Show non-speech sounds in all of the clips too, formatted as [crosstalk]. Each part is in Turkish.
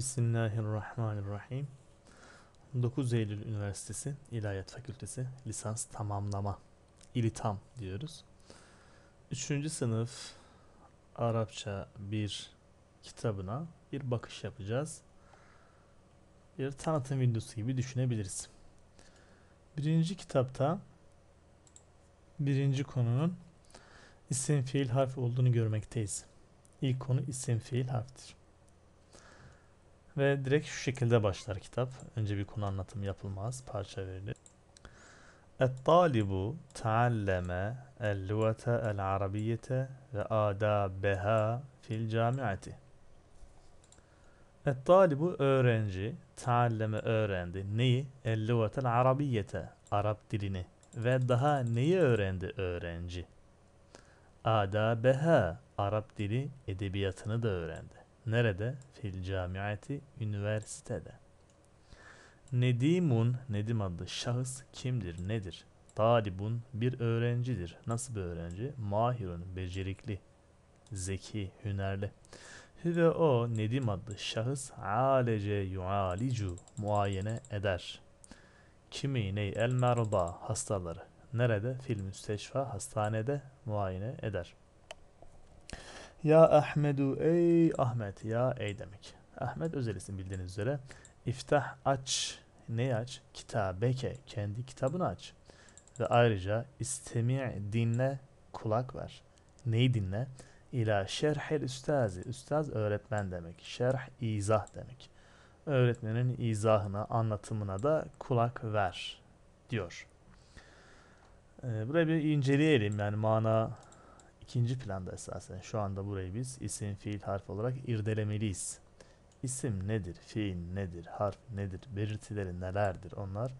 Bismillahirrahmanirrahim. 9 Eylül Üniversitesi İlahiyat Fakültesi lisans tamamlama İlitam diyoruz. 3. sınıf Arapça bir kitabına bir bakış yapacağız. Bir tanıtım videosu gibi düşünebiliriz. Birinci kitapta birinci konunun isim fiil harf olduğunu görmekteyiz. İlk konu isim fiil harftir. Ve direkt şu şekilde başlar kitap. Önce bir konu anlatım yapılmaz. Parça verilir. الطالب تعلم اللغة العربية وآدابها في الجامعة. الطالب öğrenci تعلم öğrendi. Neyi? اللغة العربية Arap dilini. Ve daha neyi öğrendi öğrenci? Adabeha Arap dili edebiyatını da öğrendi. Nerede? Fil camiati üniversitede. Nedimun Nedim adlı şahıs kimdir nedir? Talibun bir öğrencidir. Nasıl bir öğrenci? Mahirun becerikli, zeki, hünerli. Hüve o Nedim adlı şahıs alece yualicu muayene eder. Kimi ney el merda hastaları. Nerede? Fil müsteşfa hastanede muayene eder. Ya Ahmedu ey Ahmet ya ey demek. Ahmet özel isim bildiğiniz üzere. İftah aç. Ne aç? Kitabeke. Kendi kitabını aç. Ve ayrıca istemi dinle kulak ver. Neyi dinle? İla şerhel üstazi. Üstaz öğretmen demek. Şerh izah demek. Öğretmenin izahına, anlatımına da kulak ver diyor. Ee, Buraya bir inceleyelim yani mana ikinci planda esasen. Şu anda burayı biz isim, fiil, harf olarak irdelemeliyiz. İsim nedir, fiil nedir, harf nedir, belirtileri nelerdir onlar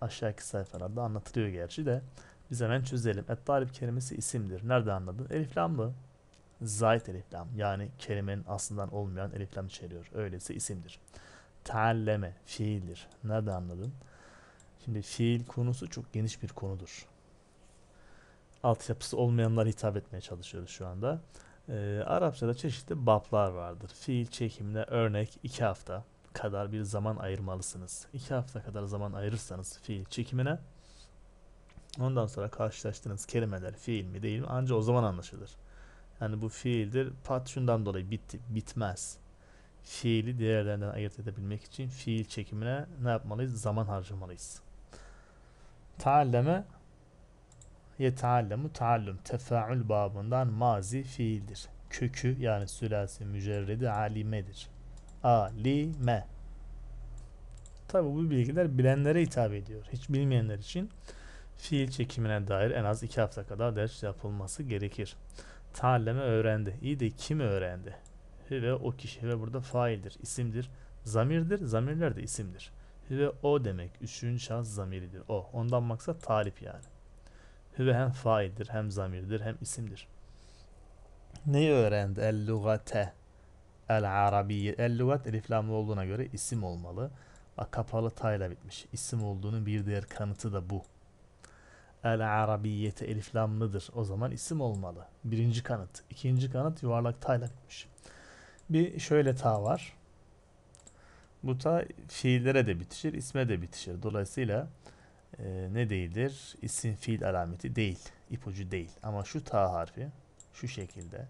aşağıdaki sayfalarda anlatılıyor gerçi de biz hemen çözelim. Et-Talib kelimesi isimdir. Nerede anladın? Eliflamlı. Zayt eliflam yani kelimenin aslında olmayan eliflam içeriyor. Öyleyse isimdir. Tealleme fiildir. Nerede anladın? Şimdi fiil konusu çok geniş bir konudur altyapısı olmayanlara hitap etmeye çalışıyoruz şu anda. E, Arapçada çeşitli bablar vardır. Fiil çekimine örnek 2 hafta kadar bir zaman ayırmalısınız. 2 hafta kadar zaman ayırırsanız fiil çekimine ondan sonra karşılaştığınız kelimeler fiil mi değil mi Ancak o zaman anlaşılır. Yani bu fiildir. Pat şundan dolayı bitti, bitmez. Fiili diğerlerinden ayırt edebilmek için fiil çekimine ne yapmalıyız? Zaman harcamalıyız. Taalleme yetallemu taallum tefaül babından mazi fiildir. Kökü yani sülasi mücerredi alimedir. Alime. Tabi bu bilgiler bilenlere hitap ediyor. Hiç bilmeyenler için fiil çekimine dair en az iki hafta kadar ders yapılması gerekir. Taalleme öğrendi. İyi de kim öğrendi? Ve o kişi ve burada faildir, isimdir, zamirdir, zamirler de isimdir. Ve o demek üçüncü şahıs zamiridir. O. Ondan maksat talip yani. Hüve hem faildir, hem zamirdir, hem isimdir. Neyi öğrendi? El-lugate. El-arabiye. El-lugat eliflamlı olduğuna göre isim olmalı. Bak kapalı tayla bitmiş. İsim olduğunun bir diğer kanıtı da bu. El-arabiyete eliflamlıdır. O zaman isim olmalı. Birinci kanıt. İkinci kanıt yuvarlak tayla bitmiş. Bir şöyle ta var. Bu ta fiillere de bitişir, isme de bitişir. Dolayısıyla e, ne değildir? İsim fiil alameti değil. ipucu değil. Ama şu ta harfi şu şekilde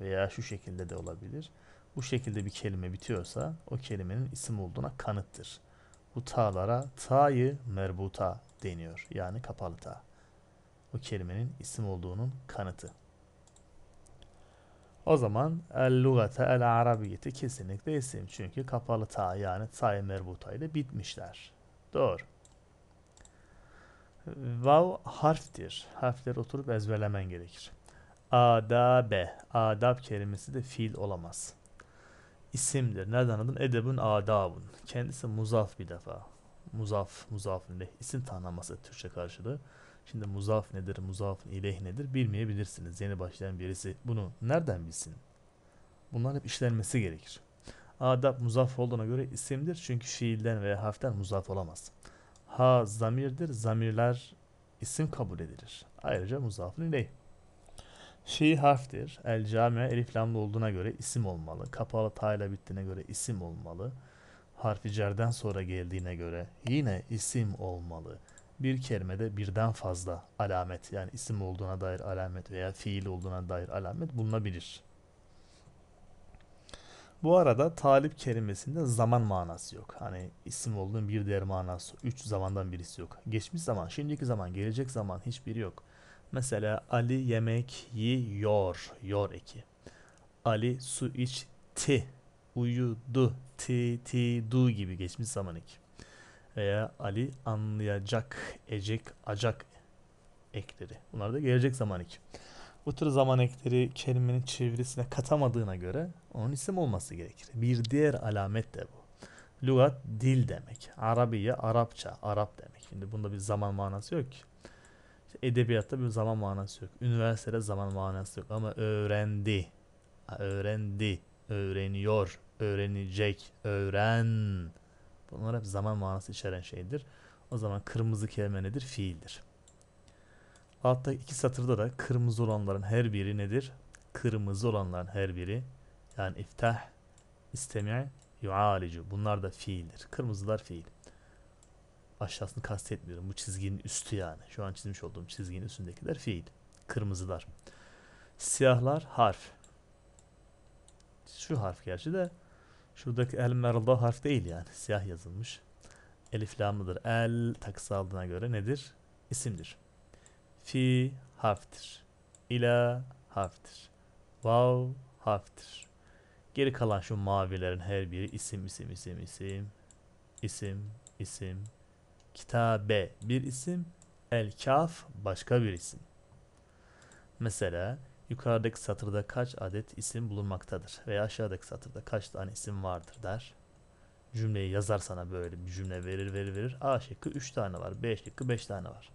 veya şu şekilde de olabilir. Bu şekilde bir kelime bitiyorsa o kelimenin isim olduğuna kanıttır. Bu ta'lara ta'yı merbuta deniyor. Yani kapalı ta. O kelimenin isim olduğunun kanıtı. O zaman el lugate el arabiyeti kesinlikle isim. Çünkü kapalı ta yani ta'yı merbuta ile bitmişler. Doğru. Vav harftir. Harfleri oturup ezberlemen gerekir. Adabe. Adab kelimesi de fiil olamaz. İsimdir. Nereden anladın? Edebün adabun. Kendisi muzaf bir defa. Muzaf, muzaf ne? İsim tanımlaması Türkçe karşılığı. Şimdi muzaf nedir, muzaf ileh nedir bilmeyebilirsiniz. Yeni başlayan birisi bunu nereden bilsin? Bunlar hep işlenmesi gerekir. Adab muzaf olduğuna göre isimdir çünkü fiilden veya harften muzaf olamaz. Ha zamirdir. Zamirler isim kabul edilir. Ayrıca muzafın ney? Şi harftir. El camiye elif lamlı olduğuna göre isim olmalı. Kapalı ta ile bittiğine göre isim olmalı. Harfi cerden sonra geldiğine göre yine isim olmalı. Bir kelimede birden fazla alamet yani isim olduğuna dair alamet veya fiil olduğuna dair alamet bulunabilir. Bu arada talip kelimesinde zaman manası yok. Hani isim olduğun bir değer manası. Üç zamandan birisi yok. Geçmiş zaman, şimdiki zaman, gelecek zaman hiçbiri yok. Mesela Ali yemek yiyor. Yor eki. Ali su içti. Uyudu. Ti ti du gibi geçmiş zaman eki. Veya Ali anlayacak. Ecek acak ekleri. Bunlar da gelecek zaman eki. Bu tür zaman ekleri kelimenin çevirisine katamadığına göre onun isim olması gerekir. Bir diğer alamet de bu. Lugat dil demek. Arabiye Arapça, Arap demek. Şimdi bunda bir zaman manası yok ki. İşte edebiyatta bir zaman manası yok. Üniversitede zaman manası yok ama öğrendi. Öğrendi, öğreniyor, öğrenecek, öğren. Bunlar hep zaman manası içeren şeydir. O zaman kırmızı kelime nedir? Fiildir. Altta iki satırda da kırmızı olanların her biri nedir? Kırmızı olanların her biri yani iftah, istemi, yualicu. Bunlar da fiildir. Kırmızılar fiil. Aşağısını kastetmiyorum. Bu çizginin üstü yani. Şu an çizmiş olduğum çizginin üstündekiler fiil. Kırmızılar. Siyahlar harf. Şu harf gerçi de şuradaki el merda harf değil yani. Siyah yazılmış. Elif lamlıdır. El takısı aldığına göre nedir? İsimdir. Fi harftir. İla harftir. Vav harftir. Geri kalan şu mavilerin her biri isim isim isim isim. İsim isim. Kitabe bir isim. El kaf başka bir isim. Mesela yukarıdaki satırda kaç adet isim bulunmaktadır veya aşağıdaki satırda kaç tane isim vardır der. Cümleyi yazar sana böyle bir cümle verir verir verir. A şıkkı 3 tane var. B şıkkı 5 tane var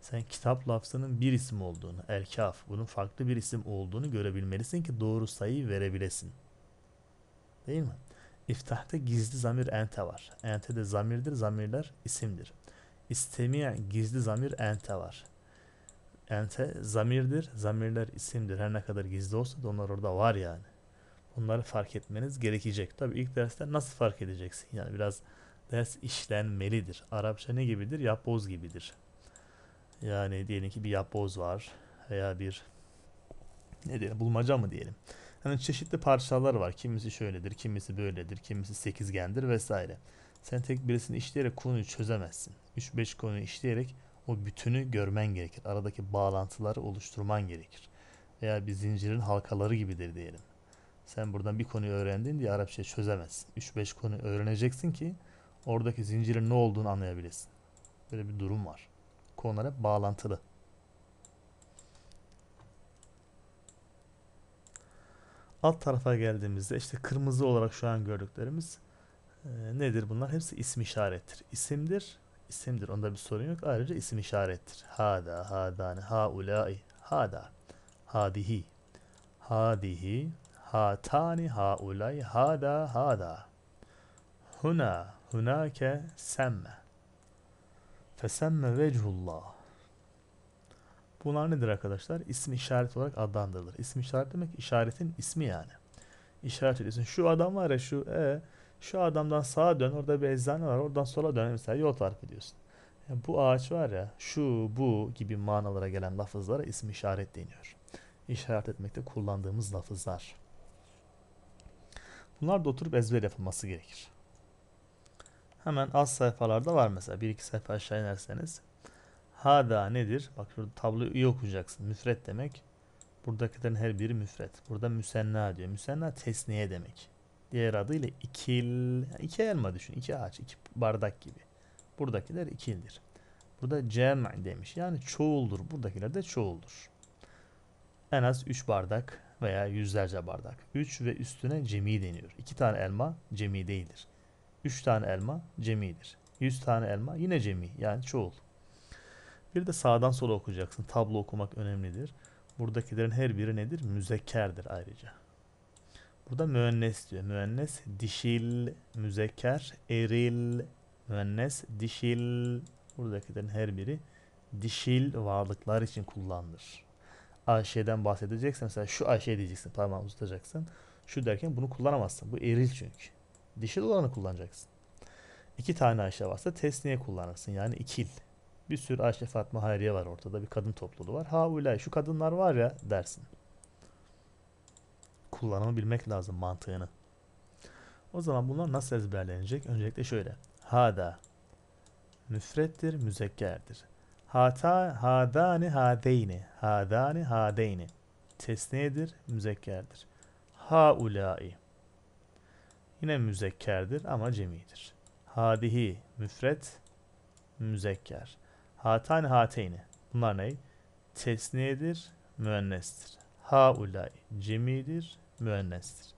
sen kitap lafzının bir isim olduğunu, elkaf bunun farklı bir isim olduğunu görebilmelisin ki doğru sayıyı verebilesin. Değil mi? İftahta gizli zamir ente var. Ente de zamirdir, zamirler isimdir. İstemiye gizli zamir ente var. Ente zamirdir, zamirler isimdir. Her ne kadar gizli olsa da onlar orada var yani. Bunları fark etmeniz gerekecek. Tabi ilk derste nasıl fark edeceksin? Yani biraz ders işlenmelidir. Arapça ne gibidir? Yapboz gibidir. Yani diyelim ki bir yapboz var veya bir ne diyelim bulmaca mı diyelim. Hani çeşitli parçalar var. Kimisi şöyledir, kimisi böyledir, kimisi sekizgendir vesaire. Sen tek birisini işleyerek konuyu çözemezsin. 3-5 konuyu işleyerek o bütünü görmen gerekir. Aradaki bağlantıları oluşturman gerekir. Veya bir zincirin halkaları gibidir diyelim. Sen buradan bir konuyu öğrendin diye Arapça çözemezsin. 3-5 konu öğreneceksin ki oradaki zincirin ne olduğunu anlayabilirsin. Böyle bir durum var konulara bağlantılı. Alt tarafa geldiğimizde işte kırmızı olarak şu an gördüklerimiz e, nedir bunlar? Hepsi isim işarettir. İsimdir, isimdir. Onda bir sorun yok. Ayrıca isim işarettir. Hada, hadani, haulai, hada, hadihi, hadihi, hatani, haulai, hada, hada. Huna, hunake, semme. Fesemme vechullah. Bunlar nedir arkadaşlar? İsim işaret olarak adlandırılır. İsim işaret demek işaretin ismi yani. İşaret ediyorsun. Şu adam var ya şu e, şu adamdan sağa dön orada bir eczane var oradan sola dön mesela yol tarif ediyorsun. Yani bu ağaç var ya şu bu gibi manalara gelen lafızlara isim işaret deniyor. İşaret etmekte kullandığımız lafızlar. Bunlar da oturup ezber yapılması gerekir. Hemen az sayfalarda var mesela. Bir iki sayfa aşağı inerseniz. Hada nedir? Bak şurada tabloyu okuyacaksın. Müfret demek. Buradakilerin her biri müfret. Burada müsenna diyor. Müsenna tesniye demek. Diğer adıyla ikil. iki elma düşün. iki ağaç, iki bardak gibi. Buradakiler ikildir. Burada cem demiş. Yani çoğuldur. Buradakiler de çoğuldur. En az 3 bardak veya yüzlerce bardak. 3 ve üstüne cemi deniyor. 2 tane elma cemi değildir. 3 tane elma cemidir. 100 tane elma yine cemi yani çoğul. Bir de sağdan sola okuyacaksın. Tablo okumak önemlidir. Buradakilerin her biri nedir? Müzekkerdir ayrıca. Burada müennes diyor. Müennes dişil, müzekker, eril, müennes dişil. Buradakilerin her biri dişil varlıklar için kullanılır. Ayşe'den bahsedeceksin. Mesela şu Ayşe diyeceksin. Parmağını uzatacaksın. Şu derken bunu kullanamazsın. Bu eril çünkü dişil olanı kullanacaksın. İki tane Ayşe varsa tesniye kullanırsın. Yani ikil. Bir sürü Ayşe Fatma Hayriye var ortada. Bir kadın topluluğu var. Ha ulay şu kadınlar var ya dersin. Kullanımı bilmek lazım mantığını. O zaman bunlar nasıl ezberlenecek? Öncelikle şöyle. Hada müfrettir, müzekkerdir. Hata, hadani, hadeyni. Hadani, hadeyni. tesniyedir müzekkerdir. Ha ulai. Yine müzekkerdir ama cemidir. Hadihi müfret müzekker. Hatan hateyni. Bunlar ne? Tesniyedir, müennestir. Haulay cemidir, müennestir.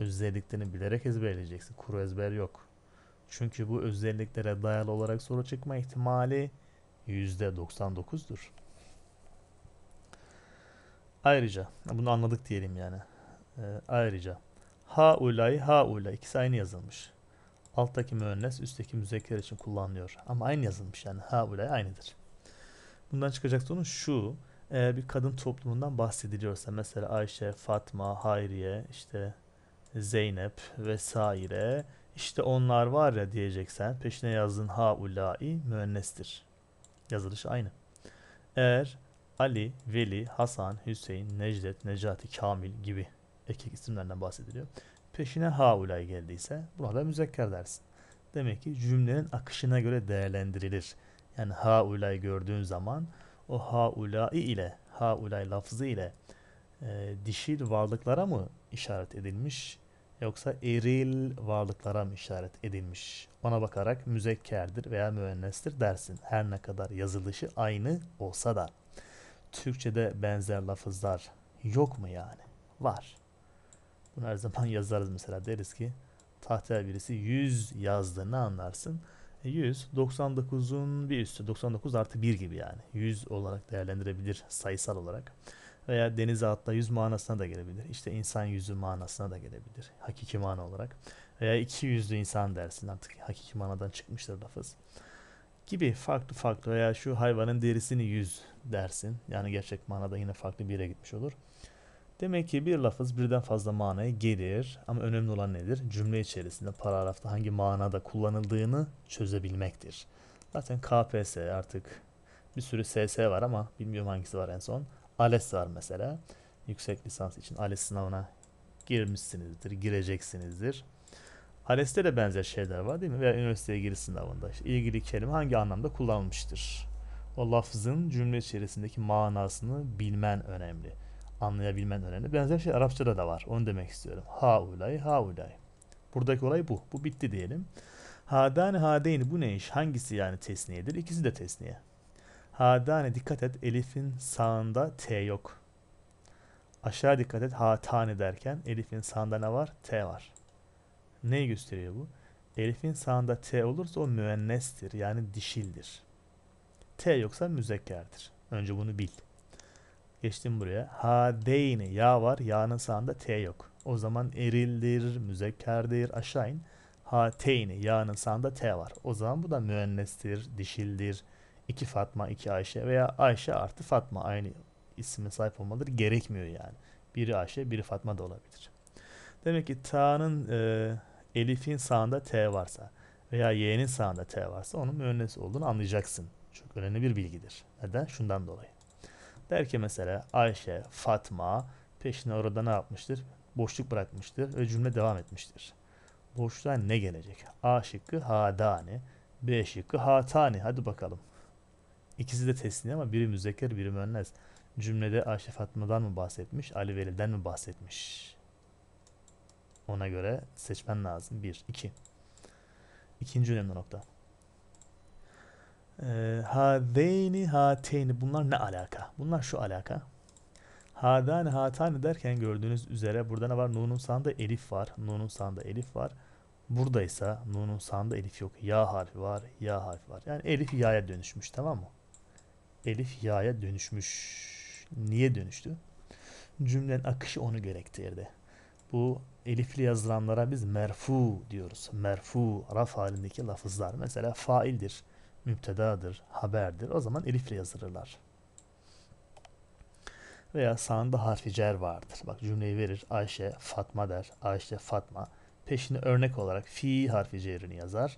Özelliklerini bilerek ezberleyeceksin. Kuru ezber yok. Çünkü bu özelliklere dayalı olarak soru çıkma ihtimali %99'dur. Ayrıca, bunu anladık diyelim yani. Ee, ayrıca Ha ulay ha ulay ikisi aynı yazılmış. Alttaki müennes üstteki müzekker için kullanılıyor. Ama aynı yazılmış yani ha ulay aynıdır. Bundan çıkacak sonu şu. Eğer bir kadın toplumundan bahsediliyorsa mesela Ayşe, Fatma, Hayriye, işte Zeynep vesaire işte onlar var ya diyeceksen peşine yazdığın ha ulai müennestir. Yazılış aynı. Eğer Ali, Veli, Hasan, Hüseyin, Necdet, Necati, Kamil gibi erkek isimlerinden bahsediliyor. Peşine haulay geldiyse burada müzekker dersin. Demek ki cümlenin akışına göre değerlendirilir. Yani haulay gördüğün zaman o haulai ile haulay lafzı ile e, dişil varlıklara mı işaret edilmiş yoksa eril varlıklara mı işaret edilmiş? Ona bakarak müzekkerdir veya müennestir dersin. Her ne kadar yazılışı aynı olsa da. Türkçe'de benzer lafızlar yok mu yani? Var. Bunu her zaman [laughs] yazarız mesela deriz ki tahtaya birisi 100 yazdı ne anlarsın? E 100 99'un bir üstü 99 artı 1 gibi yani 100 olarak değerlendirebilir sayısal olarak veya denize atla yüz manasına da gelebilir. İşte insan yüzü manasına da gelebilir. Hakiki mana olarak. Veya iki yüzlü insan dersin artık hakiki manadan çıkmıştır lafız. Gibi farklı farklı veya şu hayvanın derisini yüz dersin. Yani gerçek manada yine farklı bir yere gitmiş olur. Demek ki bir lafız birden fazla manaya gelir ama önemli olan nedir? Cümle içerisinde paragrafta hangi manada kullanıldığını çözebilmektir. Zaten KPS artık bir sürü SS var ama bilmiyorum hangisi var en son. ALES var mesela. Yüksek lisans için ALES sınavına girmişsinizdir, gireceksinizdir. ALES'te de benzer şeyler var değil mi? Veya üniversiteye giriş sınavında işte ilgili kelime hangi anlamda kullanılmıştır? O lafızın cümle içerisindeki manasını bilmen önemli anlayabilmen önemli. Benzer şey Arapçada da var. Onu demek istiyorum. Ha ulay, ha ulay. Buradaki olay bu. Bu bitti diyelim. Hadane hadeyni bu ne iş? Hangisi yani tesniyedir? İkisi de tesniye. Hadane dikkat et elifin sağında T yok. Aşağı dikkat et hatane derken elifin sağında ne var? T var. Neyi gösteriyor bu? Elifin sağında T olursa o müennestir yani dişildir. T yoksa müzekkerdir. Önce bunu bil. Geçtim buraya. Ha Hadeyni ya var. Ya'nın sağında T yok. O zaman erildir, müzekkerdir. Aşağı in. Hateyni ya'nın sağında T var. O zaman bu da müennestir, dişildir. İki Fatma, iki Ayşe veya Ayşe artı Fatma aynı isme sahip olmalıdır. gerekmiyor yani. Biri Ayşe, biri Fatma da olabilir. Demek ki Ta'nın e, Elif'in sağında T varsa veya Y'nin sağında T varsa onun müennes olduğunu anlayacaksın. Çok önemli bir bilgidir. Neden? Şundan dolayı. Der ki mesela Ayşe, Fatma peşine orada ne yapmıştır? Boşluk bırakmıştır ve cümle devam etmiştir. Boşluğa ne gelecek? A şıkkı hadani, B şıkkı hatani. Hadi bakalım. İkisi de tesni ama biri müzekker biri müennes. Cümlede Ayşe Fatma'dan mı bahsetmiş, Ali Veli'den mi bahsetmiş? Ona göre seçmen lazım. Bir, iki. İkinci önemli nokta. E, ee, hadeyni hateyni bunlar ne alaka? Bunlar şu alaka. Hadani hatani derken gördüğünüz üzere burada ne var? Nun'un sağında elif var. Nun'un sağında elif var. Buradaysa Nun'un sağında elif yok. Ya harfi var. Ya harfi var. Yani elif ya'ya dönüşmüş tamam mı? Elif ya'ya dönüşmüş. Niye dönüştü? Cümlenin akışı onu gerektirdi. Bu elifli yazılanlara biz merfu diyoruz. Merfu, raf halindeki lafızlar. Mesela faildir müptedadır, haberdir. O zaman elifle yazılırlar. Veya sağında harfi cer vardır. Bak cümleyi verir. Ayşe, Fatma der. Ayşe, Fatma. Peşine örnek olarak fi harfi cerini yazar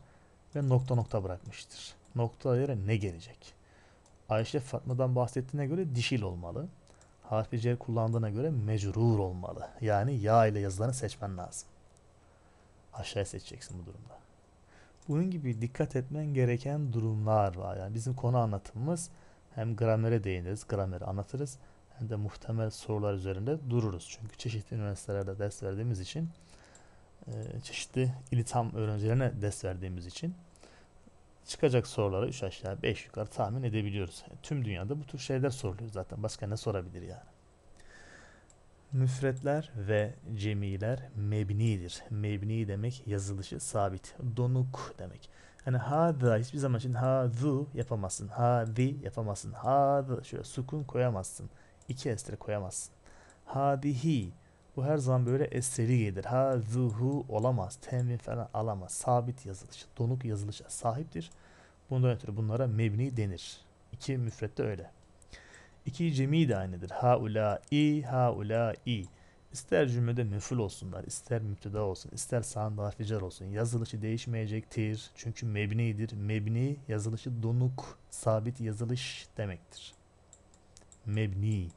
ve nokta nokta bırakmıştır. Nokta yere ne gelecek? Ayşe Fatma'dan bahsettiğine göre dişil olmalı. Harfi cer kullandığına göre mecrur olmalı. Yani ya ile yazılanı seçmen lazım. Aşağıya seçeceksin bu durumda. Bunun gibi dikkat etmen gereken durumlar var. Yani bizim konu anlatımımız hem gramere değiniriz, grameri anlatırız hem de muhtemel sorular üzerinde dururuz. Çünkü çeşitli üniversitelerde ders verdiğimiz için e, çeşitli ilham öğrencilerine ders verdiğimiz için çıkacak soruları 3 aşağı 5 yukarı tahmin edebiliyoruz. Yani e, tüm dünyada bu tür şeyler soruluyor zaten. Başka ne sorabilir yani? Müfretler ve cemiler mebnidir. Mebni demek yazılışı sabit. Donuk demek. Hani hada hiçbir zaman için hadu yapamazsın. Hadi yapamazsın. Hada şöyle sukun koyamazsın. İki esre koyamazsın. Hadihi bu her zaman böyle eseri gelir. Hazuhu olamaz. Tenvin falan alamaz. Sabit yazılışı, donuk yazılışa sahiptir. Bundan ötürü bunlara mebni denir. İki müfrette öyle. İki cemi de aynıdır. Haula i haula i. İster cümlede müfül olsunlar, ister müpteda olsun, ister sağında harficar olsun. Yazılışı değişmeyecektir. Çünkü mebnidir. Mebni yazılışı donuk, sabit yazılış demektir. Mebni.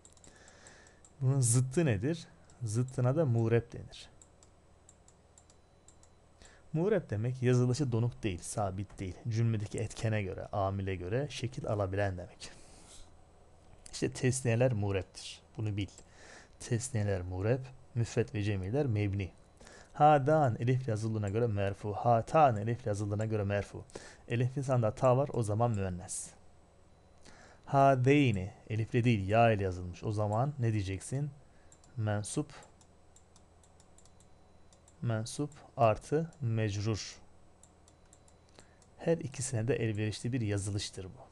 Bunun zıttı nedir? Zıttına da mureb denir. Mureb demek yazılışı donuk değil, sabit değil. Cümledeki etkene göre, amile göre şekil alabilen demek. İşte tesneler mureptir. Bunu bil. Tesneler murep, müfret ve cemiler mebni. Hadan elif yazıldığına göre merfu. Hatan elif yazıldığına göre merfu. Elifin sanda ta var o zaman müennes. Hadeyni elifle değil ya ile yazılmış. O zaman ne diyeceksin? Mensup mensup artı mecrur. Her ikisine de elverişli bir yazılıştır bu.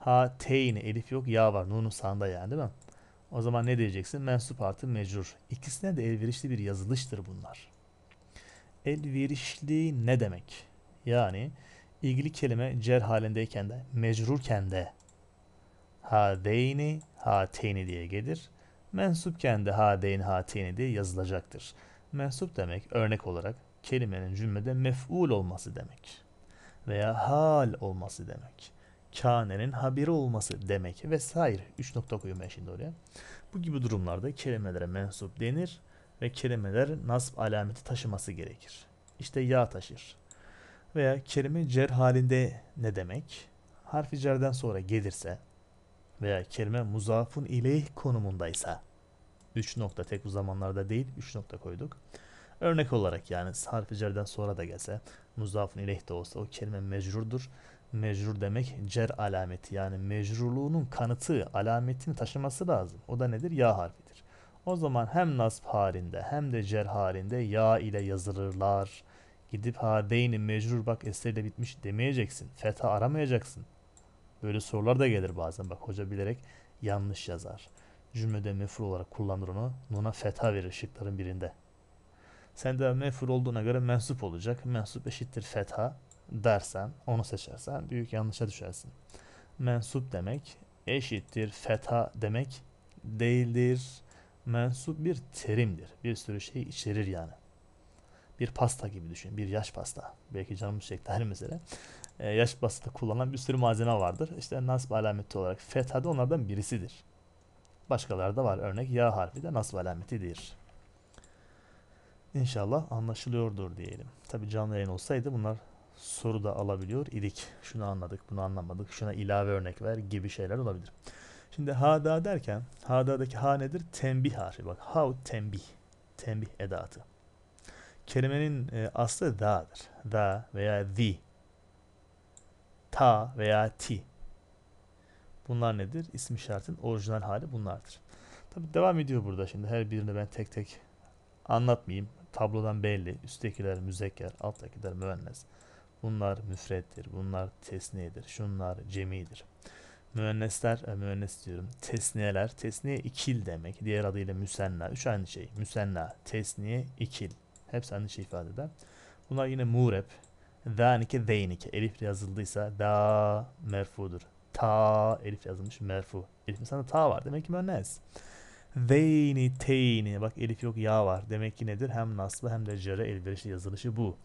Ha teyni elif yok ya var. Nunun sağında yani değil mi? O zaman ne diyeceksin? Mensup artı mecrur. İkisine de elverişli bir yazılıştır bunlar. Elverişli ne demek? Yani ilgili kelime cer halindeyken de mecrurken de ha deyni ha teyni diye gelir. Mensupken de ha deyn ha teyni diye yazılacaktır. Mensup demek örnek olarak kelimenin cümlede mef'ul olması demek veya hal olması demek kânenin haberi olması demek vesaire. 3 nokta koyuyorum ben şimdi oraya. Bu gibi durumlarda kelimelere mensup denir ve kelimeler nasb alameti taşıması gerekir. İşte ya taşır. Veya kelime cer halinde ne demek? Harfi cerden sonra gelirse veya kelime muzafun ileyh konumundaysa 3 nokta tek bu zamanlarda değil 3 nokta koyduk. Örnek olarak yani harfi cerden sonra da gelse muzafun ileyh de olsa o kelime mecrurdur mecrur demek cer alameti. Yani mecruluğunun kanıtı, alametini taşıması lazım. O da nedir? Ya harfidir. O zaman hem nasb halinde hem de cer halinde ya ile yazılırlar. Gidip ha beyni mecrur bak de bitmiş demeyeceksin. Fetha aramayacaksın. Böyle sorular da gelir bazen. Bak hoca bilerek yanlış yazar. Cümlede mefur olarak kullanır onu. Nuna fetha verir şıkların birinde. Sen de meful olduğuna göre mensup olacak. Mensup eşittir fetha dersen, onu seçersen büyük yanlışa düşersin. Mensup demek eşittir feta demek değildir. Mensup bir terimdir. Bir sürü şey içerir yani. Bir pasta gibi düşün. Bir yaş pasta. Belki canımız çekti her mesele. Ee, yaş pastada kullanılan bir sürü malzeme vardır. İşte nasb alameti olarak feta da onlardan birisidir. Başkaları da var. Örnek ya harfi de nasb alametidir. İnşallah anlaşılıyordur diyelim. Tabi canlı yayın olsaydı bunlar soru da alabiliyor idik. Şunu anladık, bunu anlamadık, şuna ilave örnek ver gibi şeyler olabilir. Şimdi hada derken, hada'daki ha nedir? Tembih harfi. Bak, how tembih. Tembih edatı. Kelimenin e, aslı da'dır. Da veya di, Ta veya ti. Bunlar nedir? İsmi şartın orijinal hali bunlardır. Tabi devam ediyor burada şimdi. Her birini ben tek tek anlatmayayım. Tablodan belli. Üsttekiler müzekker, alttakiler müennes. Bunlar müfrettir, bunlar tesniyedir, şunlar cemidir. Müennesler, e, müennes diyorum, tesniyeler, tesniye ikil demek. Diğer adıyla müsenna, üç aynı şey. Müsenna, tesniye, ikil. Hepsi aynı şey ifade eder. Bunlar yine mureb, Zanike zeynike. Elif yazıldıysa da merfudur. Ta elif yazılmış merfu. Elif sana ta var. Demek ki müennes. Zeyni teyni. Bak elif yok ya var. Demek ki nedir? Hem naslı hem de cere elverişli yazılışı bu.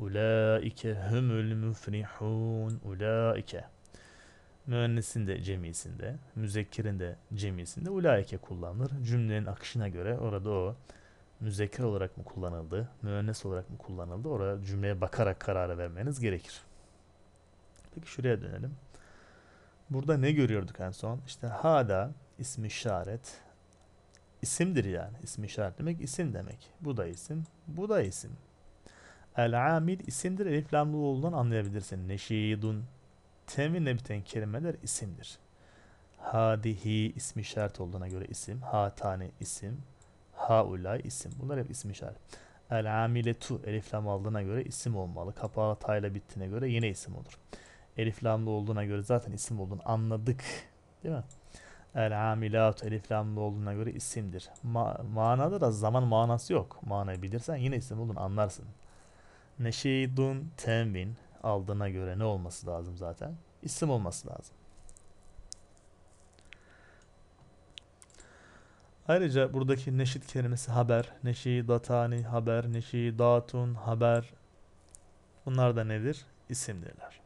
Ulaike humul müfrihun. Ulaike. Müennisin de cemisinde, müzekkirin de cemisinde ulaike kullanılır. Cümlenin akışına göre orada o müzekker olarak mı kullanıldı, müennes olarak mı kullanıldı orada cümleye bakarak karar vermeniz gerekir. Peki şuraya dönelim. Burada ne görüyorduk en son? İşte hada ismi işaret. İsimdir yani. İsmi işaret demek isim demek. Bu da isim. Bu da isim. El amil isimdir. Elif lamlı olduğundan anlayabilirsin. Neşidun. Teminle biten kelimeler isimdir. Hadihi ismi şart olduğuna göre isim. Hatane isim. Haulay isim. Bunlar hep isim işaret. El amiletu elif lam aldığına göre isim olmalı. Kapağı tayla bittiğine göre yine isim olur. Elif lamlı olduğuna göre zaten isim olduğunu anladık. Değil mi? El amilat elif lamlı olduğuna göre isimdir. Ma manada da zaman manası yok. Manayı bilirsen yine isim olduğunu anlarsın neşidun tenvin aldığına göre ne olması lazım zaten? İsim olması lazım. Ayrıca buradaki neşit kelimesi haber, datani haber, datun haber. Bunlar da nedir? İsimdirler.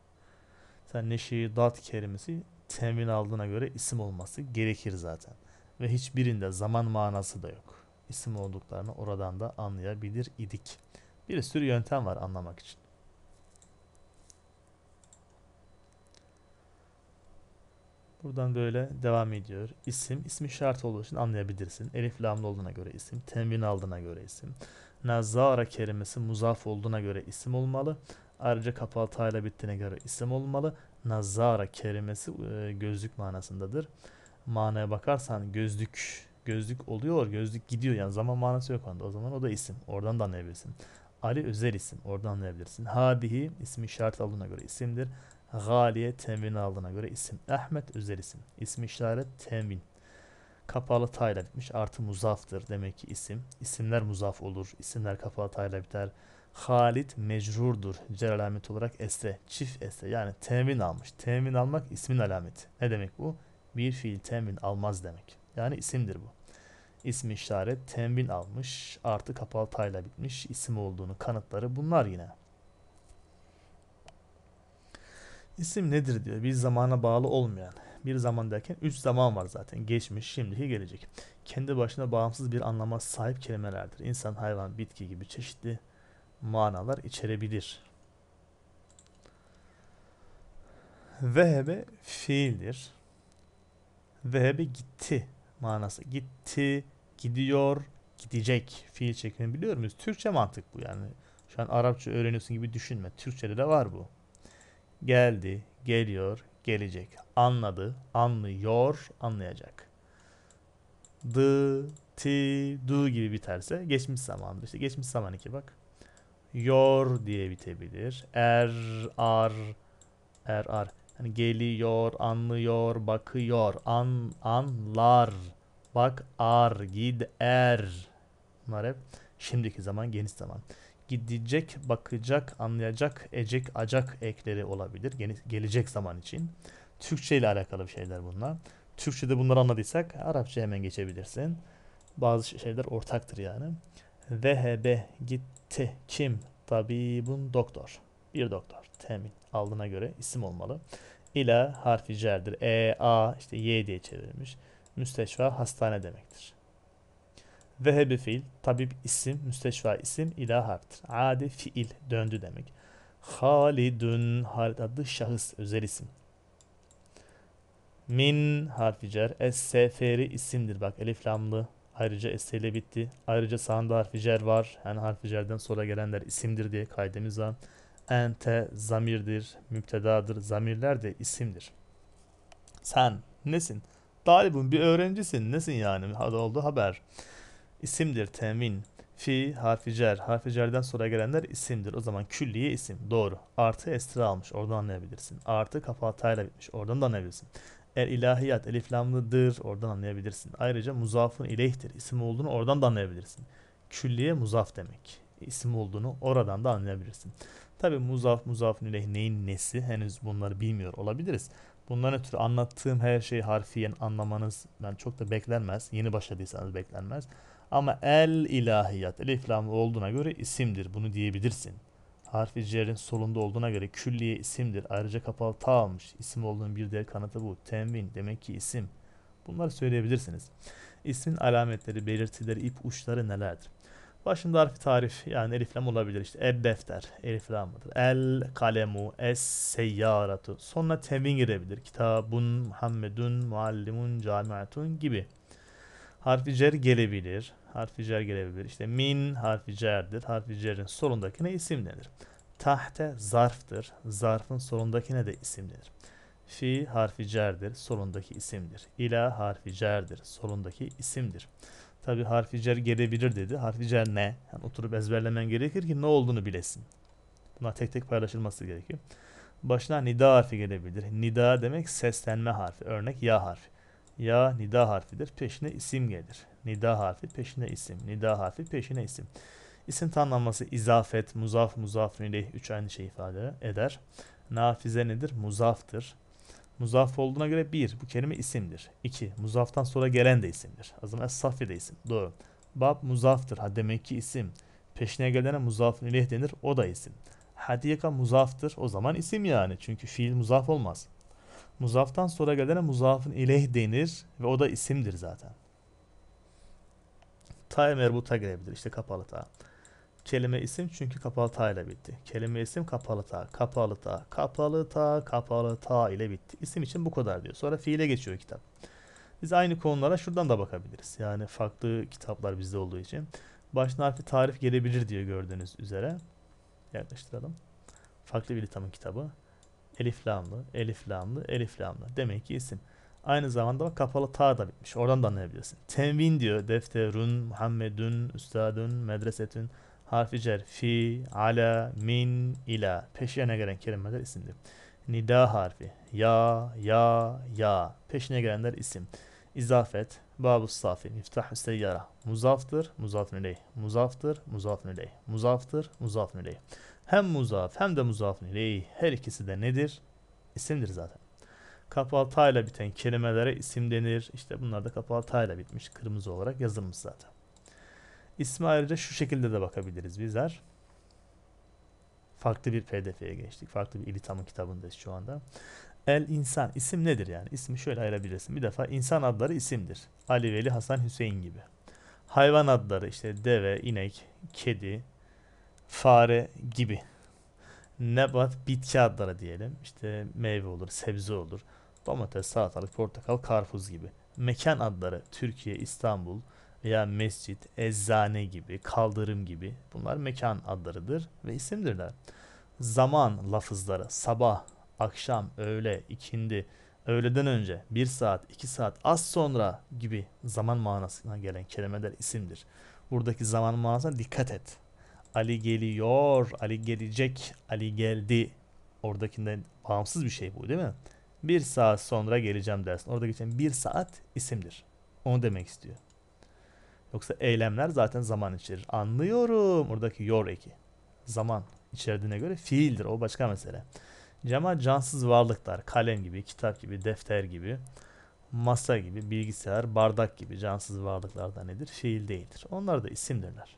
Sen dat kelimesi temin aldığına göre isim olması gerekir zaten. Ve hiçbirinde zaman manası da yok. İsim olduklarını oradan da anlayabilir idik. Bir sürü yöntem var anlamak için. Buradan böyle devam ediyor. İsim, ismi şart olduğu için anlayabilirsin. Elif lamlı olduğuna göre isim, tenvin aldığına göre isim. Nazara kelimesi muzaf olduğuna göre isim olmalı. Ayrıca kapalı tayla bittiğine göre isim olmalı. Nazara kelimesi e, gözlük manasındadır. Manaya bakarsan gözlük gözlük oluyor, gözlük gidiyor. Yani zaman manası yok onda. O zaman o da isim. Oradan da anlayabilirsin. Ali özel isim. Oradan anlayabilirsin. Hadihi ismi işaret aldığına göre isimdir. Galiye tenvin aldığına göre isim. Ahmet özel isim. İsmi işaret tenvin. Kapalı tayla bitmiş. Artı muzaftır. Demek ki isim. İsimler muzaf olur. İsimler kapalı tayla biter. Halit mecrurdur. Cer alameti olarak esre. Çift esre. Yani temin almış. Temin almak ismin alameti. Ne demek bu? Bir fiil temin almaz demek. Yani isimdir bu ismi işaret tenvin almış. Artı kapalı tayla bitmiş. İsim olduğunu kanıtları bunlar yine. İsim nedir diyor. Bir zamana bağlı olmayan. Bir zaman derken üç zaman var zaten. Geçmiş, şimdiki, gelecek. Kendi başına bağımsız bir anlama sahip kelimelerdir. İnsan, hayvan, bitki gibi çeşitli manalar içerebilir. Vehebe fiildir. Vehebe gitti manası. Gitti, gidiyor, gidecek fiil şeklini biliyor muyuz? Türkçe mantıklı yani. Şu an Arapça öğreniyorsun gibi düşünme. Türkçede de var bu. Geldi, geliyor, gelecek. Anladı, anlıyor, anlayacak. Dı, ti, du gibi biterse geçmiş zamandır. İşte geçmiş zaman iki bak. Yor diye bitebilir. Er, ar, er, ar. Hani geliyor, anlıyor, bakıyor, an, anlar Bak ar, gider. Bunlar hep şimdiki zaman, geniş zaman. Gidecek, bakacak, anlayacak, ecek, acak ekleri olabilir. Geniş, gelecek zaman için. Türkçe ile alakalı şeyler bunlar. Türkçe'de bunları anladıysak Arapça hemen geçebilirsin. Bazı şeyler ortaktır yani. Vehebe gitti kim? Tabibun doktor. Bir doktor. Temin. Aldığına göre isim olmalı. İla harfi cerdir. E, A, işte Y diye çevrilmiş. Müsteşva hastane demektir. Vehebi fiil, tabip isim, müsteşva isim, ila harftir. Adi fiil, döndü demek. Halidun, Halid adlı şahıs, özel isim. Min harfi cer, es-seferi isimdir. Bak eliflamlı. ayrıca es ile bitti. Ayrıca sağında harfi cer var. Yani harfi cerden sonra gelenler isimdir diye kaydemiz var. Ente zamirdir, müptedadır. Zamirler de isimdir. Sen nesin? Talibun bir öğrencisin. Nesin yani? Hadi oldu haber. İsimdir temin. Fi harfi cer. Harfi cerden sonra gelenler isimdir. O zaman külliye isim. Doğru. Artı esra almış. Oradan anlayabilirsin. Artı kafa hatayla bitmiş. Oradan da anlayabilirsin. El ilahiyat elif lamlıdır. Oradan anlayabilirsin. Ayrıca muzafın ileyhtir. İsim olduğunu oradan da anlayabilirsin. Külliye muzaf demek. İsim olduğunu oradan da anlayabilirsin. Tabi muzaf muzafın ileyh neyin nesi henüz bunları bilmiyor olabiliriz. Bunların ötürü anlattığım her şeyi harfiyen anlamanız ben çok da beklenmez. Yeni başladıysanız beklenmez. Ama el ilahiyat, elif lam olduğuna göre isimdir. Bunu diyebilirsin. Harfi cerin solunda olduğuna göre külliye isimdir. Ayrıca kapalı ta almış. İsim olduğunun bir diğer kanıtı bu. Tenvin demek ki isim. Bunları söyleyebilirsiniz. İsmin alametleri, belirtileri, ip uçları nelerdir? Başında harfi tarif yani eliflam olabilir işte. El defter eliflamıdır. El kalemu es seyyaratu. Sonra temin girebilir. Kitabun, Muhammedun, muallimun, camiatun gibi. Harfi cer gelebilir. Harfi cer gelebilir. İşte min harfi cerdir. Harfi cerin solundakine isim denir. Tahte zarftır. Zarfın solundakine de isim denir. Fi harfi cerdir. Solundaki isimdir. İla harfi cerdir. Solundaki isimdir. Tabi harfi cer gelebilir dedi. Harfi cer ne? Yani oturup ezberlemen gerekir ki ne olduğunu bilesin. Bunlar tek tek paylaşılması gerekiyor. Başına nida harfi gelebilir. Nida demek seslenme harfi. Örnek ya harfi. Ya nida harfidir. Peşine isim gelir. Nida harfi peşine isim. Nida harfi peşine isim. İsim tanımlaması izafet, muzaf, muzaf, nüleyh. Üç aynı şey ifade eder. Nafize nedir? Muzaftır. Muzaf olduğuna göre bir bu kelime isimdir. 2. Muzaftan sonra gelen de isimdir. O Es-Safi de isim. Doğru. Bab muzaftır. Ha demek ki isim. Peşine gelene muzafın ileh denir. O da isim. Hadika muzaftır. O zaman isim yani. Çünkü fiil muzaf olmaz. Muzaftan sonra gelene muzafın ileh denir ve o da isimdir zaten. Ta merbuta gelebilir. İşte kapalı ta kelime isim çünkü kapalı ta ile bitti. Kelime isim kapalı ta, kapalı ta, kapalı ta, kapalı ta ile bitti. İsim için bu kadar diyor. Sonra fiile geçiyor kitap. Biz aynı konulara şuradan da bakabiliriz. Yani farklı kitaplar bizde olduğu için. Başına harfi tarif gelebilir diyor gördüğünüz üzere. Yaklaştıralım. Farklı bir litamın kitabı. Elif lamlı, elif lamlı, elif lamlı. Demek ki isim. Aynı zamanda kapalı ta da bitmiş. Oradan da anlayabilirsin. Tenvin diyor. Defterun, Muhammedun, Üstadun, Medresetun harfi cer fi, ala, min, ila peşine gelen kelimeler isimdir. Nida harfi ya, ya, ya peşine gelenler isim. İzafet, babu safi, miftahü seyyara. Muzaftır, muzafın ileyh. Muzaftır, muzafın ileyh. Muzaftır, muzafın ileyh. Hem muzaf hem de muzafın ileyh her ikisi de nedir? İsimdir zaten. Kapalı ile biten kelimelere isim denir. İşte bunlar da kapalı ile bitmiş. Kırmızı olarak yazılmış zaten. İsmi ayrıca şu şekilde de bakabiliriz bizler. Farklı bir pdf'ye geçtik. Farklı bir İlitam'ın kitabındayız şu anda. El insan isim nedir yani? İsmi şöyle ayırabilirsin. Bir defa insan adları isimdir. Ali, Veli, Hasan, Hüseyin gibi. Hayvan adları işte deve, inek, kedi, fare gibi. Nebat, bitki adları diyelim. İşte meyve olur, sebze olur. Domates, salatalık, portakal, karpuz gibi. Mekan adları Türkiye, İstanbul, veya mescit, eczane gibi, kaldırım gibi bunlar mekan adlarıdır ve isimdirler. Zaman lafızları sabah, akşam, öğle, ikindi, öğleden önce, bir saat, iki saat, az sonra gibi zaman manasına gelen kelimeler isimdir. Buradaki zaman manasına dikkat et. Ali geliyor, Ali gelecek, Ali geldi. Oradakinden bağımsız bir şey bu değil mi? Bir saat sonra geleceğim dersin. Orada geçen şey bir saat isimdir. Onu demek istiyor. Yoksa eylemler zaten zaman içerir. Anlıyorum. Buradaki yor eki. Zaman içerdiğine göre fiildir. O başka mesele. Cemaat cansız varlıklar. Kalem gibi, kitap gibi, defter gibi, masa gibi, bilgisayar, bardak gibi cansız varlıklardan nedir? Fiil değildir. Onlar da isimdirler.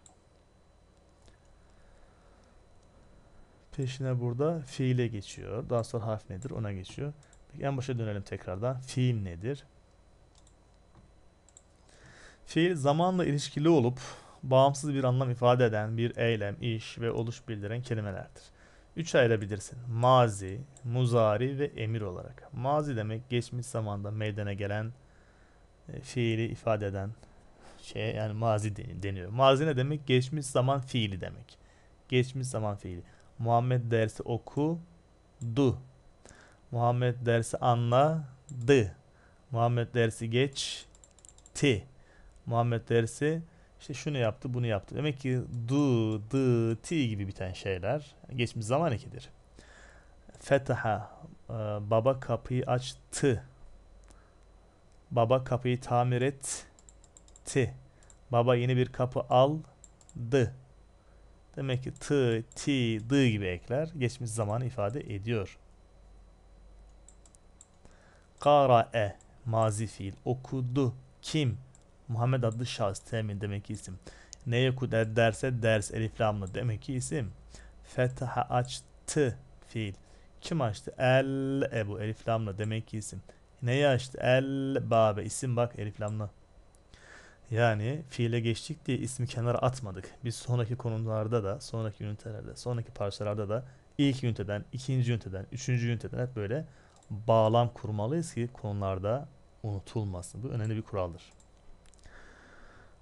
Peşine burada fiile geçiyor. Daha sonra harf nedir? Ona geçiyor. Peki en başa dönelim tekrardan. Fiil nedir? Fiil zamanla ilişkili olup bağımsız bir anlam ifade eden bir eylem, iş ve oluş bildiren kelimelerdir. Üç ayırabilirsin. Mazi, muzari ve emir olarak. Mazi demek geçmiş zamanda meydana gelen e, fiili ifade eden şey yani mazi deniyor. Mazi ne demek? Geçmiş zaman fiili demek. Geçmiş zaman fiili. Muhammed dersi oku, okudu. Muhammed dersi anla, anladı. Muhammed dersi geç, ti. Muhammed dersi işte şunu yaptı bunu yaptı. Demek ki du, dı, ti gibi biten şeyler geçmiş zaman ekidir. Fetaha e, baba kapıyı açtı. Baba kapıyı tamir etti. Baba yeni bir kapı aldı. Demek ki tı, ti, d gibi ekler geçmiş zamanı ifade ediyor. Kara'e mazi fiil okudu. Kim? Muhammed adlı şahıs temin demek ki isim. Ne yekut derse ders elif lamlı demek ki isim. Fetaha açtı fiil. Kim açtı? El Ebu elif demek ki isim. Neyi açtı? El Babe isim bak elif Yani fiile geçtik diye ismi kenara atmadık. Biz sonraki konularda da, sonraki ünitelerde, sonraki parçalarda da ilk üniteden, ikinci üniteden, üçüncü üniteden hep böyle bağlam kurmalıyız ki konularda unutulmasın. Bu önemli bir kuraldır.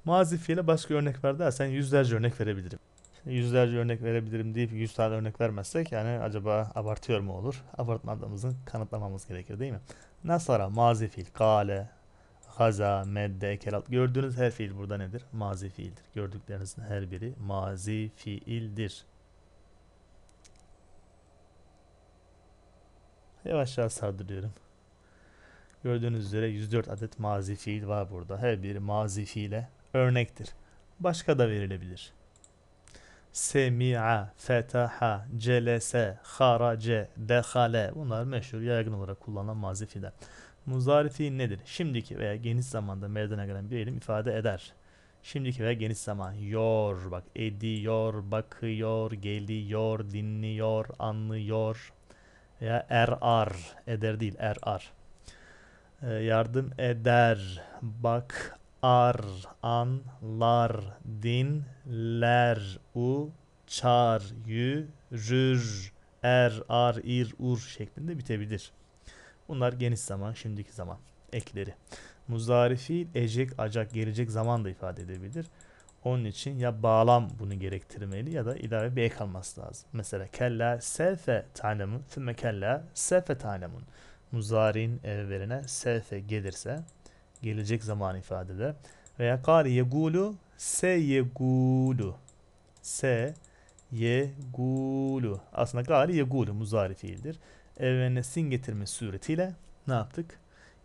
Mazi fiile başka örnek ver dersen yüzlerce örnek verebilirim. Şimdi yüzlerce örnek verebilirim deyip yüz tane örnek vermezsek yani acaba abartıyor mu olur? Abartmadığımızı kanıtlamamız gerekir değil mi? Nasara mazi fiil, kale, haza, medde, kelat. Gördüğünüz her fiil burada nedir? Mazi fiildir. Gördüklerinizin her biri mazi fiildir. Yavaş yavaş sardırıyorum. Gördüğünüz üzere 104 adet mazi fiil var burada. Her biri mazi fiile örnektir. Başka da verilebilir. Semi'a, fetaha, celese, harace, dehale bunlar meşhur yaygın olarak kullanılan mazi fiiller. Muzarifi nedir? Şimdiki veya geniş zamanda meydana gelen bir eylem ifade eder. Şimdiki veya geniş zaman yor bak ediyor, bakıyor, geliyor, dinliyor, anlıyor veya erar eder değil erar. Ee, yardım eder, bak ar anlar dinler u çar yürür er ar ir ur şeklinde bitebilir. Bunlar geniş zaman, şimdiki zaman ekleri. Muzari ecek, acak, gelecek zaman da ifade edebilir. Onun için ya bağlam bunu gerektirmeli ya da ilave bir ek alması lazım. Mesela kella sefe tanemun, füme kella sefe tanemun. Muzarin evverine sefe gelirse Gelecek zaman ifadede. Veya kâle yegulu se yegulu se yegulu. Aslında gari yegulu muzari fiildir. Evvene sin getirme suretiyle ne yaptık?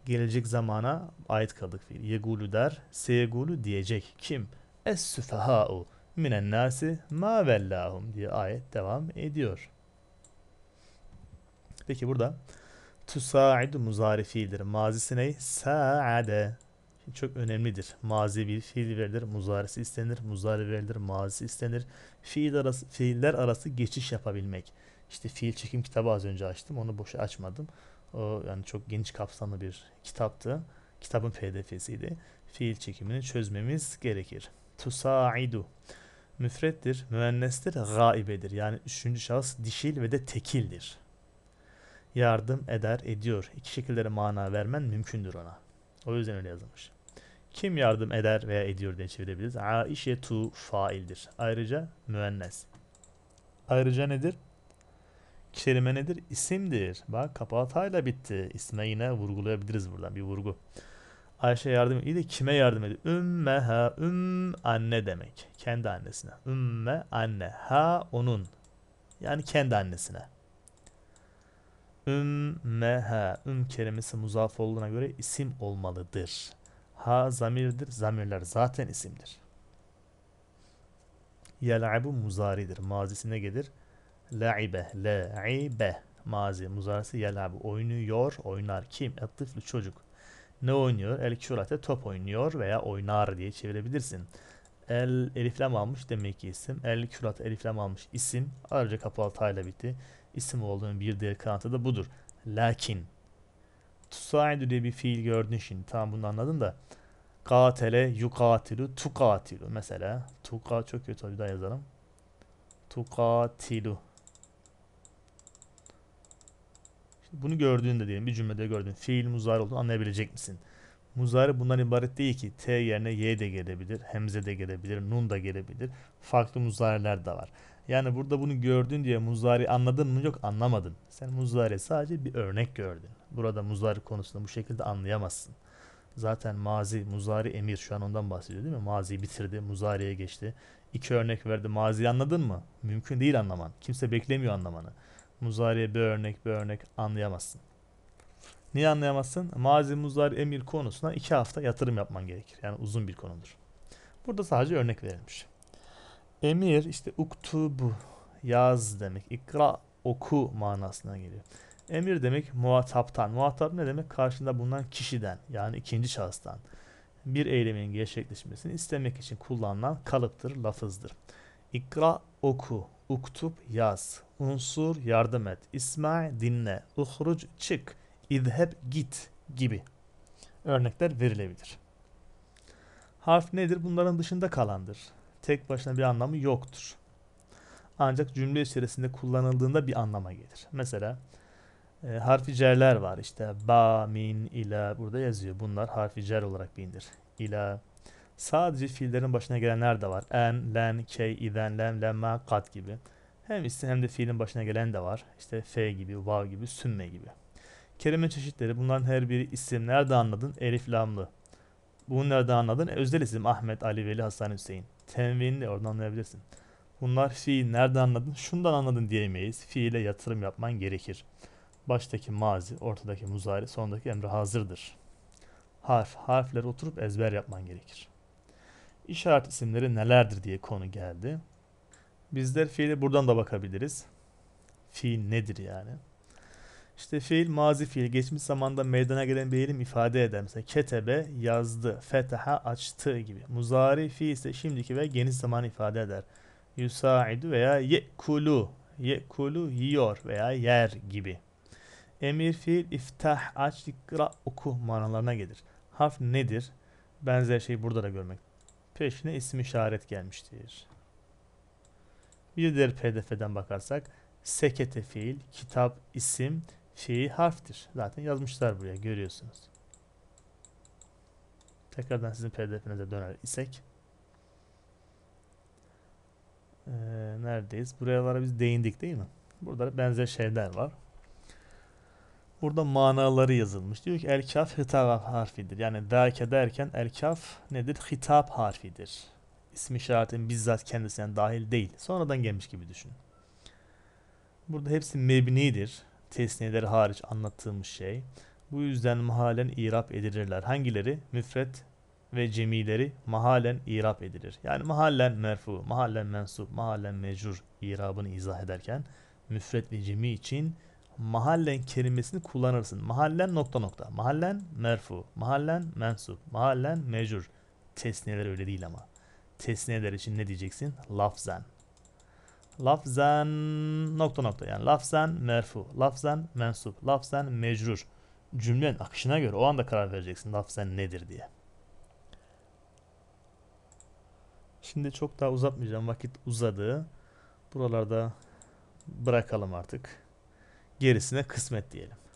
Gelecek zamana ait kaldık fiil. Yegulu der, se yegulu diyecek. Kim? Es süfehâ'u minen nasi ma vellahum diye ayet devam ediyor. Peki burada Tusa'id muzari fiildir. Mazisi ne? Sa'ade. Şimdi çok önemlidir. Mazi bir fiil verilir. Muzarisi istenir. Muzari verilir. Mazisi istenir. Fiil arası, fiiller arası geçiş yapabilmek. İşte fiil çekim kitabı az önce açtım. Onu boşa açmadım. O yani çok geniş kapsamlı bir kitaptı. Kitabın pdf'siydi. Fiil çekimini çözmemiz gerekir. Tusaidu. Müfrettir, müennestir, gaibedir. Yani üçüncü şahıs dişil ve de tekildir yardım eder ediyor. İki şekillere mana vermen mümkündür ona. O yüzden öyle yazılmış. Kim yardım eder veya ediyor diye çevirebiliriz. Aişe tu faildir. Ayrıca müennes. Ayrıca nedir? Kelime nedir? İsimdir. Bak kapağı hatayla bitti. İsme yine vurgulayabiliriz buradan bir vurgu. Ayşe yardım iyi de kime yardım ediyor? ha üm anne demek. Kendi annesine. Ümme anne ha onun. Yani kendi annesine. Ümmeha. Üm kelimesi muzaf olduğuna göre isim olmalıdır. Ha zamirdir. Zamirler zaten isimdir. Yel'abu muzaridir. Mazisine gelir. La'ibe. La'ibe. Mazi. Muzarisi yel'abu. Oynuyor. Oynar. Kim? Ettifli çocuk. Ne oynuyor? El kürate top oynuyor veya oynar diye çevirebilirsin. El eliflem almış demek ki isim. El kürat eliflem almış isim. Ayrıca kapalı tayla bitti isim olduğunu bir diğer kanıtı da budur. Lakin tusaidu diye bir fiil gördün şimdi. Tamam bunu anladın da. Katele, yukatilu, tukatilu. Mesela tuka çok kötü bir daha yazalım. Tukatilu. Şimdi bunu gördüğünde diyelim bir cümlede gördün. Fiil muzar olduğunu anlayabilecek misin? Muzari bundan ibaret değil ki. T yerine Y de gelebilir, Hemze de gelebilir, Nun da gelebilir. Farklı muzariler de var. Yani burada bunu gördün diye muzari anladın mı? Yok anlamadın. Sen muzari sadece bir örnek gördün. Burada muzari konusunda bu şekilde anlayamazsın. Zaten mazi, muzari emir şu an ondan bahsediyor değil mi? Mazi bitirdi, muzariye geçti. İki örnek verdi. Mazi anladın mı? Mümkün değil anlaman. Kimse beklemiyor anlamanı. Muzariye bir örnek bir örnek anlayamazsın. Niye anlayamazsın? Mazi, muzari, emir konusuna iki hafta yatırım yapman gerekir. Yani uzun bir konudur. Burada sadece örnek verilmiş. Emir işte uktubu yaz demek. İkra oku manasına geliyor. Emir demek muhataptan. Muhatap ne demek? Karşında bulunan kişiden yani ikinci şahıstan. Bir eylemin gerçekleşmesini istemek için kullanılan kalıptır, lafızdır. İkra oku, uktub yaz, unsur yardım et, isma dinle, uhruc çık, idheb git gibi örnekler verilebilir. Harf nedir? Bunların dışında kalandır tek başına bir anlamı yoktur. Ancak cümle içerisinde kullanıldığında bir anlama gelir. Mesela e, harfi cerler var işte ba, min, ila burada yazıyor. Bunlar harfi cer olarak bilinir. İla sadece fiillerin başına gelenler de var. En, len, key, iden, lem, lemma, kat gibi. Hem isim hem de fiilin başına gelen de var. İşte f gibi, vav gibi, sünme gibi. Kelime çeşitleri bunların her biri isim. Nerede anladın? Elif lamlı. Bunu nereden anladın. E, Özel isim Ahmet, Ali, Veli, Hasan, Hüseyin. Tenvinini de oradan anlayabilirsin. Bunlar fiil nereden anladın? Şundan anladın diyemeyiz. Fiile yatırım yapman gerekir. Baştaki mazi, ortadaki muzari, sondaki emre hazırdır. Harf, harfler oturup ezber yapman gerekir. İşaret isimleri nelerdir diye konu geldi. Bizler fiile buradan da bakabiliriz. Fiil nedir yani? İşte fiil mazi fiil geçmiş zamanda meydana gelen bir eylem ifade eder. Mesela ketebe yazdı, fetaha açtı gibi. Muzari fiil ise şimdiki ve geniş zaman ifade eder. Yusaidu veya yekulu, yekulu yiyor veya yer gibi. Emir fiil iftah, aç, ikra, oku manalarına gelir. Harf nedir? Benzer şeyi burada da görmek. Peşine isim işaret gelmiştir. Bir diğer pdf'den bakarsak sekete fiil, kitap, isim, şeyi harftir. Zaten yazmışlar buraya görüyorsunuz. Tekrardan sizin pdf'inize döner isek. Ee, neredeyiz? Buralara biz değindik değil mi? Burada benzer şeyler var. Burada manaları yazılmış. Diyor ki el kaf hitap harfidir. Yani dâke derken el kaf nedir? Hitap harfidir. İsmi işaretin bizzat kendisine dahil değil. Sonradan gelmiş gibi düşün. Burada hepsi mebnidir tesniyeleri hariç anlattığımız şey. Bu yüzden mahalen irap edilirler. Hangileri? Müfret ve cemileri mahalen irap edilir. Yani mahallen merfu, mahallen mensup, mahallen mecrur irabını izah ederken müfret ve cemi için mahallen kelimesini kullanırsın. Mahallen nokta nokta. Mahallen merfu, mahallen mensup, mahallen mecrur. Tesneler öyle değil ama. Tesneler için ne diyeceksin? Lafzen lafzen nokta nokta yani lafzen merfu, lafzen mensup, lafzen mecrur. Cümlenin akışına göre o anda karar vereceksin lafzen nedir diye. Şimdi çok daha uzatmayacağım. Vakit uzadı. Buralarda bırakalım artık. Gerisine kısmet diyelim.